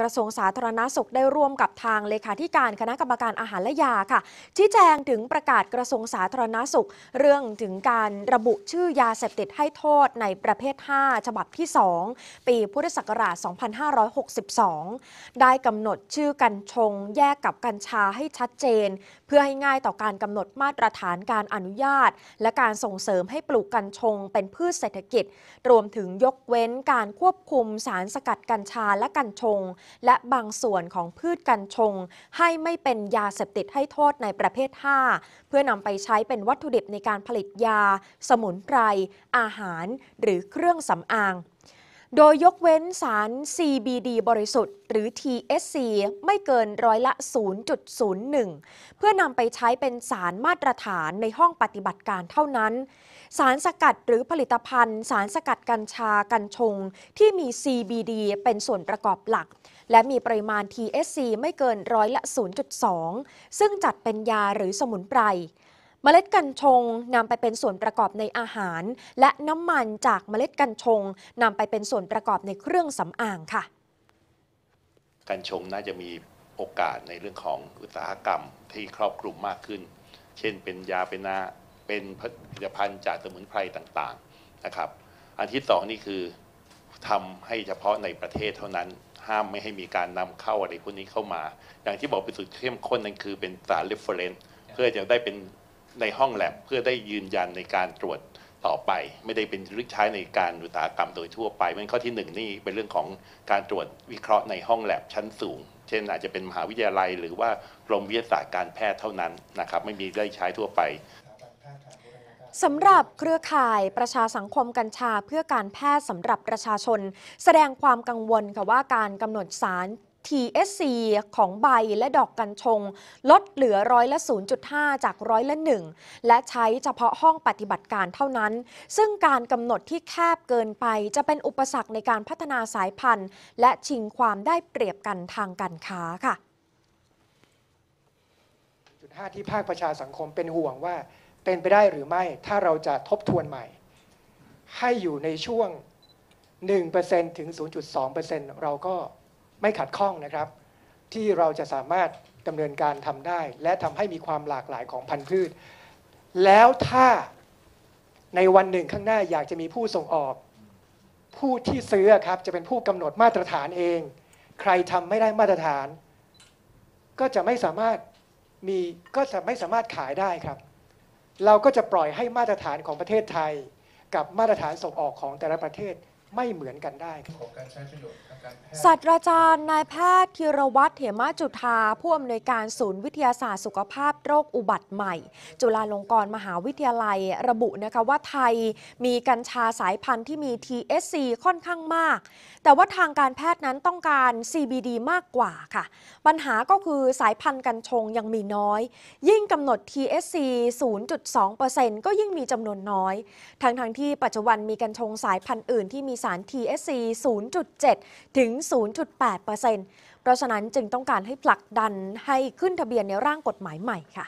กระทรวงสาธารณาสุขได้ร่วมกับทางเลขาธิการคณะกรรมการอาหารและยาค่ะชี้แจงถึงประกาศกระทรวงสาธารณาสุข เรื่องถึงการระบุชื่อยาเสพติดให้โทษในประเภท 5 ฉบับที่ 2 ปีพุทธศักราช2562 ได้กำหนดชื่อกัญชง แยกกับกัญชาให้ชัดเจน เพื่อให้ง่ายต่อการกำหนดมาตรฐานการอนุญาต และการส่งเสริมให้ปลูกกัญชง เป็นพืชเศรษฐกิจ รวมถึงยกเว้นการควบคุมสารสกัดกัญชาและกัญชงและบางส่วนของพืชกัญชง ให้ไม่เป็นยาเสพติดให้โทษในประเภท 5 เพื่อนำไปใช้เป็นวัตถุดิบในการผลิตยา สมุนไพรอาหาร หรือเครื่องสำอาง โดยยกเว้นสาร CBD บริสุทธิ์หรือ TSC ไม่เกินร้อยละ 0.01 เพื่อนำไปใช้เป็นสารมาตรฐานในห้องปฏิบัติการเท่านั้น สารสกัดหรือผลิตภัณฑ์ สารสกัดกัญชากัญชง ที่มี CBD เป็นส่วนประกอบหลักและมีปริมาณ TSC ไม่เกินร้อยละ 0.2 ซึ่งจัดเป็นยาหรือสมุนไพร เมล็ดกัญชงนำไปเป็นส่วนประกอบในอาหาร และน้ำมันจากเมล็ดกัญชงนำไปเป็นส่วนประกอบในเครื่องสำอางค่ะ กัญชงน่าจะมีโอกาสในเรื่องของอุตสาหกรรม ที่ครอบคลุมมากขึ้น เช่นเป็นยาเป็นนาเป็นผลิตภัณฑ์จากสมุนไพรต่างๆนะครับ อันที่สองนี่คือทำให้เฉพาะในประเทศเท่านั้นห้าม ไม่ให้มีการนำเข้าอะไรพวกนี้เข้ามาอย่างที่บอกเป็นสุดเข้มข้นนั่นคือเป็นสารเรฟเฟรนซ์เพื่อจะได้เป็นในห้องแลบ เพื่อได้ยืนยันในการตรวจต่อไป ไม่ได้เป็นใช้ในการอุตสาหกรรมโดยทั่วไปเป็นข้อที่1นนี่เป็นเรื่องของการตรวจวิเคราะห์ในห้องแลบชั้นสูง เช่นอาจจะเป็นมหาวิทยาลัย หรือว่ากรมวิทยาศาสตร์การแพทย์เท่านั้นนะครับไม่มีได้ใช้ทั่วไปสำหรับเครือข่ายประชาสังคมกัญชาเพื่อการแพทย์สำหรับประชาชน แสดงความกังวลค่ะว่าการกำหนดสาร TSC ของใบและดอกกัญชง ลดเหลือร้อยละ 0.5 จากร้อยละ 1 และใช้เฉพาะห้องปฏิบัติการเท่านั้น ซึ่งการกำหนดที่แคบเกินไปจะเป็นอุปสรรคในการพัฒนาสายพันธุ์ และชิงความได้เปรียบกันทางการค้าค่ะจุดห้าที่ภาคประชาสังคมเป็นห่วงว่าเป็นไปได้หรือไม่ถ้าเราจะทบทวนใหม่ ให้อยู่ในช่วง 1%ถึง 0.2%เราก็ไม่ขัดข้องนะครับ ที่เราจะสามารถดำเนินการทำได้ และทำให้มีความหลากหลายของพันธุ์พืช แล้วถ้าในวันหนึ่งข้างหน้าอยากจะมีผู้ส่งออก ผู้ที่ซื้อครับ จะเป็นผู้กำหนดมาตรฐานเอง ใครทำไม่ได้มาตรฐาน ก็จะไม่สามารถมีก็จะไม่สามารถขายได้ครับเราก็จะปล่อยให้มาตรฐานของประเทศไทย กับมาตรฐานส่งออกของแต่ละประเทศไม่เหมือนกันได้ระนศาสตราจารย์นายแพทย์ธีรวัตรเหมจุธา ผู้อำนวยการศูนย์วิทยาศาสตร์สุขภาพโรคอุบัติใหม่ จุฬาลงกรณ์มหาวิทยาลัยระบุนะคะว่าไทยมีกัญชาสายพันธุ์ที่มี TSC ค่อนข้างมาก แต่ว่าทางการแพทย์นั้นต้องการ CBD มากกว่าค่ะ ปัญหาก็คือสายพันธุ์กัญชงยังมีน้อย ยิ่งกำหนด TSC 0.2%ก็ยิ่งมีจำนวนน้อย ทั้งๆ ที่ปัจจุบันมีกัญชงสายพันธุ์อื่นที่มีสาร TSC 0.7 ถึง 0.8%เปอร์์เเซ็นตพราะฉะนั้นจึงต้องการให้ผลักดันให้ขึ้นทะเบียนในร่างกฎหมายใหม่ค่ะ